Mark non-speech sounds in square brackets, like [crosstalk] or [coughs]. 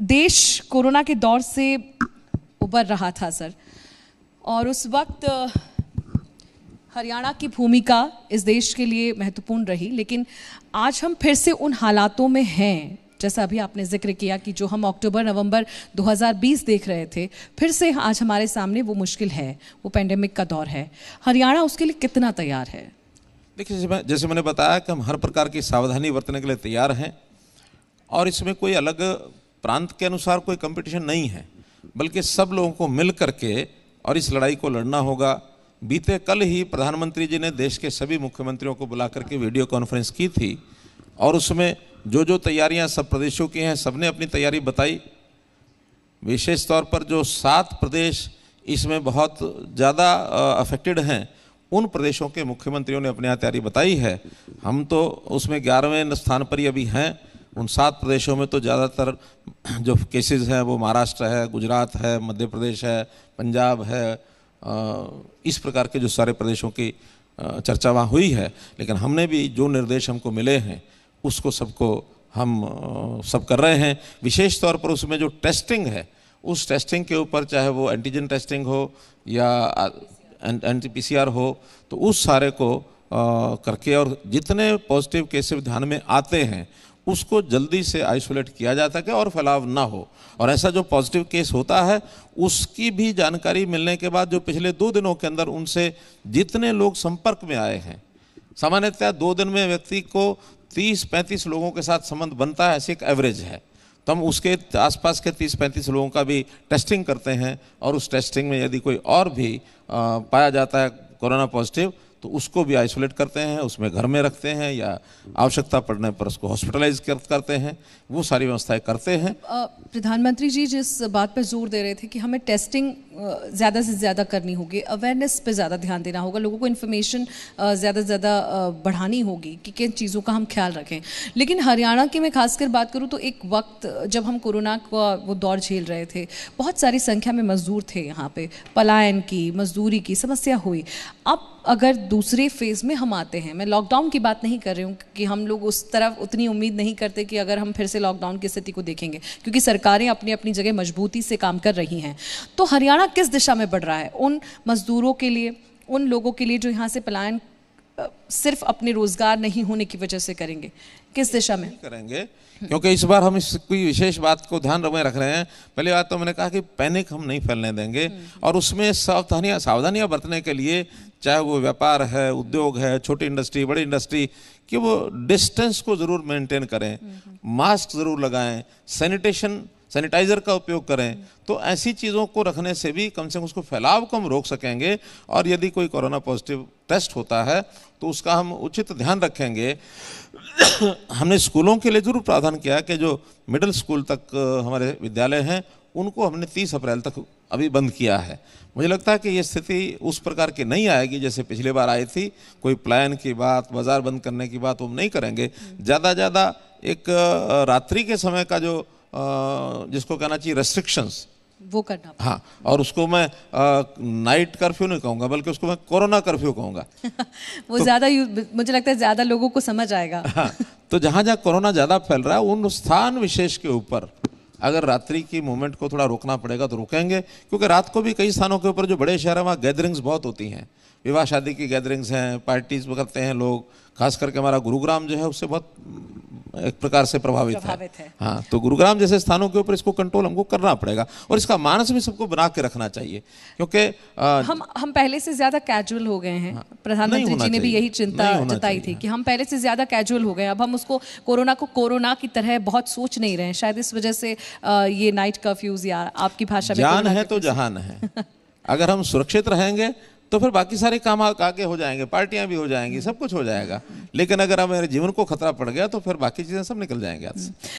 देश कोरोना के दौर से उबर रहा था सर और उस वक्त हरियाणा की भूमिका इस देश के लिए महत्वपूर्ण रही लेकिन आज हम फिर से उन हालातों में हैं जैसा अभी आपने जिक्र किया कि जो हम अक्टूबर नवंबर 2020 देख रहे थे फिर से आज हमारे सामने वो मुश्किल है वो पेंडेमिक का दौर है हरियाणा उसके लिए कितना तैयार है देखिए जैसे मैंने बताया कि हम हर प्रकार की सावधानी बरतने के लिए तैयार हैं और इसमें कोई अलग प्रांत के अनुसार कोई कंपटीशन नहीं है बल्कि सब लोगों को मिल करके और इस लड़ाई को लड़ना होगा बीते कल ही प्रधानमंत्री जी ने देश के सभी मुख्यमंत्रियों को बुला करके वीडियो कॉन्फ्रेंस की थी और उसमें जो जो तैयारियां सब प्रदेशों की हैं सबने अपनी तैयारी बताई विशेष तौर पर जो सात प्रदेश इसमें बहुत ज़्यादा अफेक्टेड हैं उन प्रदेशों के मुख्यमंत्रियों ने अपनी तैयारी बताई है हम तो उसमें ग्यारहवें स्थान पर ही अभी हैं उन सात प्रदेशों में तो ज़्यादातर जो केसेस हैं वो महाराष्ट्र है गुजरात है मध्य प्रदेश है पंजाब है इस प्रकार के जो सारे प्रदेशों की चर्चा वहाँ हुई है लेकिन हमने भी जो निर्देश हमको मिले हैं उसको सबको हम सब कर रहे हैं विशेष तौर पर उसमें जो टेस्टिंग है उस टेस्टिंग के ऊपर चाहे वो एंटीजन टेस्टिंग हो या एंटी पीसीआर हो तो उस सारे को करके और जितने पॉजिटिव केसेस ध्यान में आते हैं उसको जल्दी से आइसोलेट किया जा सके और फैलाव ना हो और ऐसा जो पॉजिटिव केस होता है उसकी भी जानकारी मिलने के बाद जो पिछले दो दिनों के अंदर उनसे जितने लोग संपर्क में आए हैं सामान्यतः दो दिन में व्यक्ति को तीस पैंतीस लोगों के साथ संबंध बनता है ऐसे एक एवरेज है तो हम उसके आसपास के तीस पैंतीस लोगों का भी टेस्टिंग करते हैं और उस टेस्टिंग में यदि कोई और भी आ, पाया जाता है कोरोना पॉजिटिव तो उसको भी आइसोलेट करते हैं उसमें घर में रखते हैं या आवश्यकता पड़ने पर उसको हॉस्पिटलाइज करते हैं वो सारी व्यवस्थाएं करते हैं प्रधानमंत्री जी जिस बात पर जोर दे रहे थे कि हमें टेस्टिंग ज़्यादा से ज़्यादा करनी होगी अवेयरनेस पे ज़्यादा ध्यान देना होगा लोगों को इन्फॉर्मेशन ज़्यादा से ज़्यादा बढ़ानी होगी कि किन चीज़ों का हम ख्याल रखें लेकिन हरियाणा की मैं खासकर बात करूँ तो एक वक्त जब हम कोरोना का वो दौर झेल रहे थे बहुत सारी संख्या में मजदूर थे यहाँ पे पलायन की मजदूरी की समस्या हुई अब अगर दूसरे फेज़ में हम आते हैं मैं लॉकडाउन की बात नहीं कर रही हूँ कि हम लोग उस तरफ उतनी उम्मीद नहीं करते कि अगर हम फिर से लॉकडाउन की स्थिति को देखेंगे क्योंकि सरकारें अपनी अपनी जगह मजबूती से काम कर रही हैं तो हरियाणा किस दिशा में बढ़ रहा है उन मज़दूरों के लिए उन लोगों के लिए जो यहाँ से पलायन सिर्फ अपने रोजगार नहीं होने की वजह से करेंगे किस दिशा में करेंगे क्योंकि इस बार हम इस कोई विशेष बात को ध्यान में रख रहे हैं पहली बात तो मैंने कहा कि पैनिक हम नहीं फैलने देंगे और उसमें सावधानियां सावधानियां बरतने के लिए चाहे वो व्यापार है उद्योग है छोटी इंडस्ट्री बड़ी इंडस्ट्री कि वो डिस्टेंस को ज़रूर मेंटेन करें मास्क ज़रूर लगाएं सैनिटेशन सैनिटाइज़र का उपयोग करें तो ऐसी चीज़ों को रखने से भी कम से कम उसको फैलाव को हम रोक सकेंगे और यदि कोई कोरोना पॉजिटिव टेस्ट होता है तो उसका हम उचित ध्यान रखेंगे [coughs] हमने स्कूलों के लिए जरूर प्रावधान किया कि जो मिडिल स्कूल तक हमारे विद्यालय हैं उनको हमने 30 अप्रैल तक अभी बंद किया है मुझे लगता है कि ये स्थिति उस प्रकार की नहीं आएगी जैसे पिछले बार आई थी कोई प्लान की बात बाज़ार बंद करने की बात हम नहीं करेंगे ज़्यादा ज़्यादा एक रात्रि के समय का जो जिसको कहना चाहिए रेस्ट्रिक्शंस वो करना हाँ और उसको मैं नाइट कर्फ्यू नहीं कहूँगा बल्कि उसको मैं कोरोना कर्फ्यू कहूँगा [laughs] वो तो, ज़्यादा मुझे लगता है ज़्यादा लोगों को समझ आएगा हाँ, तो जहाँ जहाँ कोरोना ज़्यादा फैल रहा है उन स्थान विशेष के ऊपर अगर रात्रि की मूवमेंट को थोड़ा रोकना पड़ेगा तो रुकेंगे क्योंकि रात को भी कई स्थानों के ऊपर जो बड़े शहर हैं वहाँ गैदरिंग्स बहुत होती हैं विवाह शादी की गैदरिंग्स हैं पार्टीज करते हैं लोग खास करके हमारा गुरुग्राम जो है उससे बहुत एक प्रकार से प्रभावित, है।, है हाँ तो गुरुग्राम जैसे स्थानों के ऊपर इसको कंट्रोल हमको करना पड़ेगा और इसका मानस भी सबको बना के रखना चाहिए क्योंकि हम हम पहले से ज्यादा कैजुअल हो गए हैं हाँ, प्रधानमंत्री जी ने भी यही चिंता जताई थी कि हम पहले से ज्यादा कैजुअल हो गए अब हम उसको कोरोना को कोरोना की तरह बहुत सोच नहीं रहे शायद इस वजह से ये नाइट कर्फ्यूज या आपकी भाषा में जान है तो जहान है अगर हम सुरक्षित रहेंगे तो फिर बाकी सारे काम आगे हो जाएंगे पार्टियां भी हो जाएंगी सब कुछ हो जाएगा लेकिन अगर अब मेरे जीवन को खतरा पड़ गया तो फिर बाकी चीज़ें सब निकल जाएंगे हाथ से